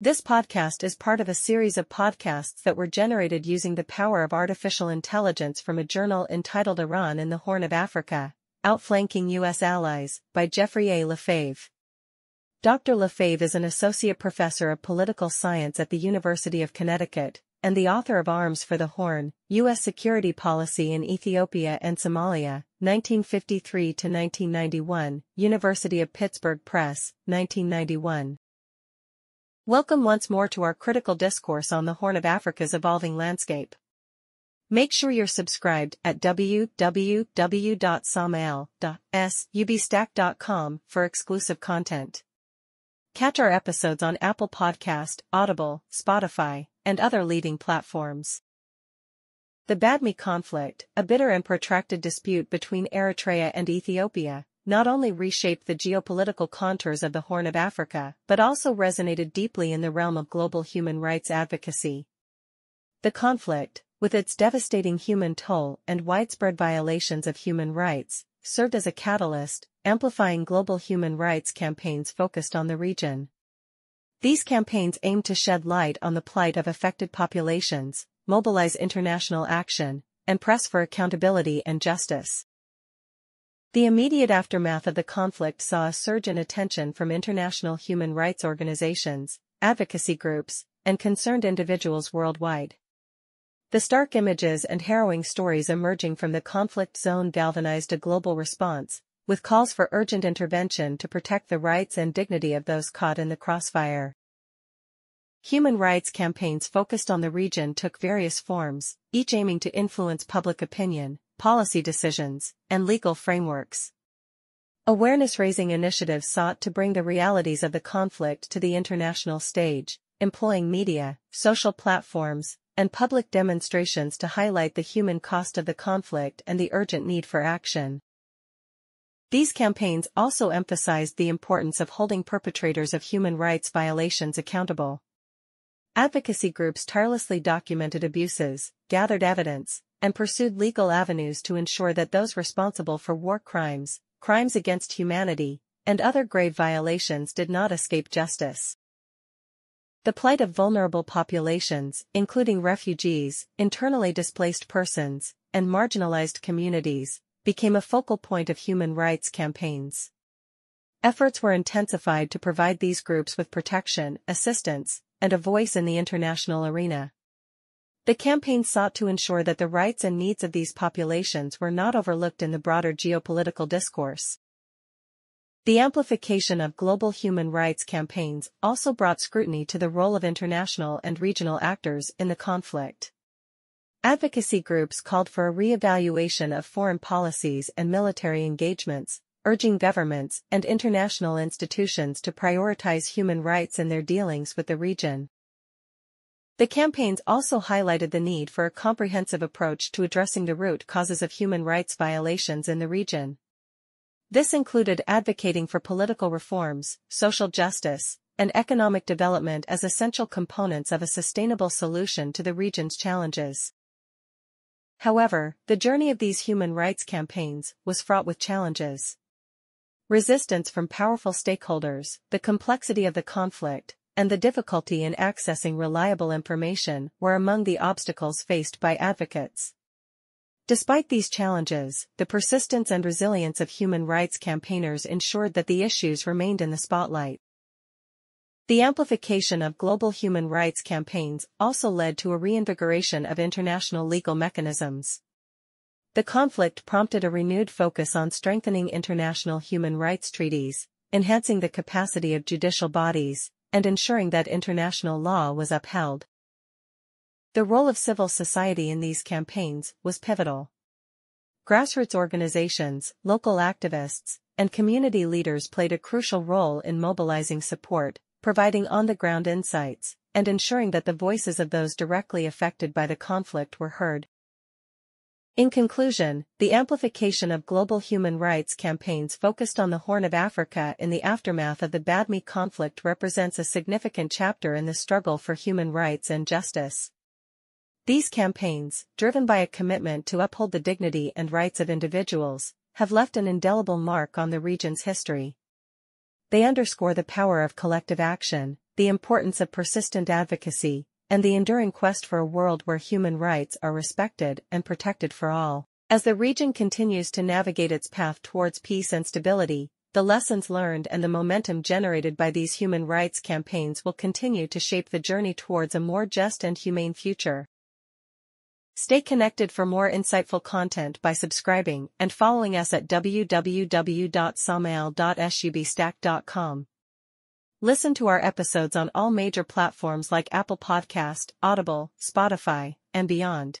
This podcast is part of a series of podcasts that were generated using the power of artificial intelligence from a journal entitled Iran in the Horn of Africa, Outflanking U.S. Allies, by Jeffrey A. Lefebvre. Dr. Lefebvre is an associate professor of political science at the University of Connecticut, and the author of Arms for the Horn, U.S. Security Policy in Ethiopia and Somalia, 1953-1991, University of Pittsburgh Press, 1991. Welcome once more to our critical discourse on the Horn of Africa's evolving landscape. Make sure you're subscribed at www.samael.substack.com for exclusive content. Catch our episodes on Apple Podcast, Audible, Spotify, and other leading platforms. The Badme conflict, a bitter and protracted dispute between Eritrea and Ethiopia, not only reshaped the geopolitical contours of the Horn of Africa but also resonated deeply in the realm of global human rights advocacy. The conflict, with its devastating human toll and widespread violations of human rights, served as a catalyst, amplifying global human rights campaigns focused on the region. These campaigns aim to shed light on the plight of affected populations, mobilize international action, and press for accountability and justice. The immediate aftermath of the conflict saw a surge in attention from international human rights organizations, advocacy groups, and concerned individuals worldwide. The stark images and harrowing stories emerging from the conflict zone galvanized a global response, with calls for urgent intervention to protect the rights and dignity of those caught in the crossfire. Human rights campaigns focused on the region took various forms, each aiming to influence public opinion, policy decisions, and legal frameworks. Awareness-raising initiatives sought to bring the realities of the conflict to the international stage, employing media, social platforms, and public demonstrations to highlight the human cost of the conflict and the urgent need for action. These campaigns also emphasized the importance of holding perpetrators of human rights violations accountable. Advocacy groups tirelessly documented abuses, gathered evidence, and pursued legal avenues to ensure that those responsible for war crimes, crimes against humanity, and other grave violations did not escape justice. The plight of vulnerable populations, including refugees, internally displaced persons, and marginalized communities, became a focal point of human rights campaigns. Efforts were intensified to provide these groups with protection, assistance, and a voice in the international arena. The campaign sought to ensure that the rights and needs of these populations were not overlooked in the broader geopolitical discourse. The amplification of global human rights campaigns also brought scrutiny to the role of international and regional actors in the conflict. Advocacy groups called for a re-evaluation of foreign policies and military engagements, urging governments and international institutions to prioritize human rights in their dealings with the region. The campaigns also highlighted the need for a comprehensive approach to addressing the root causes of human rights violations in the region. This included advocating for political reforms, social justice, and economic development as essential components of a sustainable solution to the region's challenges. However, the journey of these human rights campaigns was fraught with challenges resistance from powerful stakeholders, the complexity of the conflict, and the difficulty in accessing reliable information were among the obstacles faced by advocates. Despite these challenges, the persistence and resilience of human rights campaigners ensured that the issues remained in the spotlight. The amplification of global human rights campaigns also led to a reinvigoration of international legal mechanisms. The conflict prompted a renewed focus on strengthening international human rights treaties, enhancing the capacity of judicial bodies, and ensuring that international law was upheld. The role of civil society in these campaigns was pivotal. Grassroots organizations, local activists, and community leaders played a crucial role in mobilizing support, providing on-the-ground insights, and ensuring that the voices of those directly affected by the conflict were heard. In conclusion, the amplification of global human rights campaigns focused on the Horn of Africa in the aftermath of the Badmi conflict represents a significant chapter in the struggle for human rights and justice. These campaigns, driven by a commitment to uphold the dignity and rights of individuals, have left an indelible mark on the region's history. They underscore the power of collective action, the importance of persistent advocacy, and the enduring quest for a world where human rights are respected and protected for all. As the region continues to navigate its path towards peace and stability, the lessons learned and the momentum generated by these human rights campaigns will continue to shape the journey towards a more just and humane future. Stay connected for more insightful content by subscribing and following us at www.samael.substack.com. Listen to our episodes on all major platforms like Apple Podcast, Audible, Spotify, and beyond.